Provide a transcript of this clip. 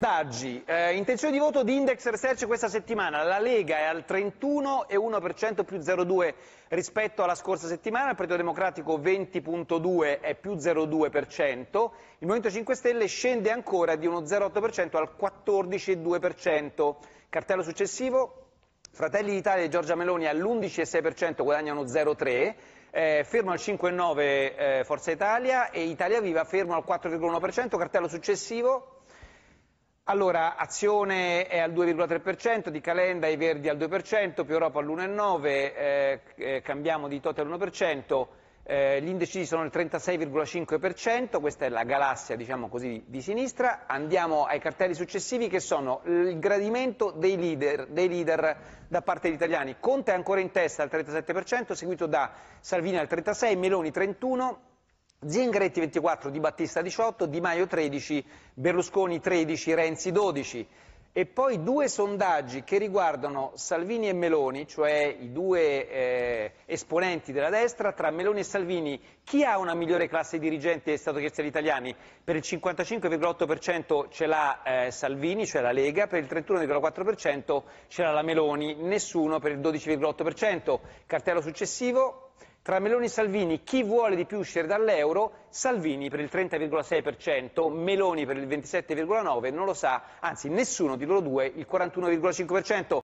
Sondaggi, eh, intenzione di voto di Index Research questa settimana, la Lega è al 31,1% più 0,2 rispetto alla scorsa settimana, il Partito Democratico 20,2 è più 0,2%, il Movimento 5 Stelle scende ancora di uno 0,8% al 14,2%. Cartello successivo, Fratelli d'Italia e Giorgia Meloni all'11,6% guadagnano 0,3%, eh, fermo al 5,9% eh, Forza Italia e Italia Viva fermo al 4,1%, cartello successivo... Allora, Azione è al 2,3%, di Calenda i Verdi al 2%, più Europa all'1,9%, eh, eh, cambiamo di Total all'1%, eh, gli indecisi sono il 36,5%, questa è la galassia diciamo così, di sinistra. Andiamo ai cartelli successivi che sono il gradimento dei leader, dei leader da parte degli italiani. Conte è ancora in testa al 37%, seguito da Salvini al 36%, Meloni 31%, Zingaretti 24, Di Battista 18, Di Maio 13, Berlusconi 13, Renzi 12. E poi due sondaggi che riguardano Salvini e Meloni, cioè i due eh, esponenti della destra, tra Meloni e Salvini, chi ha una migliore classe dirigente dei Stato agli italiani? Per il 55,8% ce l'ha eh, Salvini, cioè la Lega, per il 31,4% ce l'ha la Meloni, nessuno per il 12,8%. Cartello successivo, tra Meloni e Salvini chi vuole di più uscire dall'euro? Salvini per il 30,6%, Meloni per il 27,9%, non lo sa, anzi nessuno di loro due il 41,5%.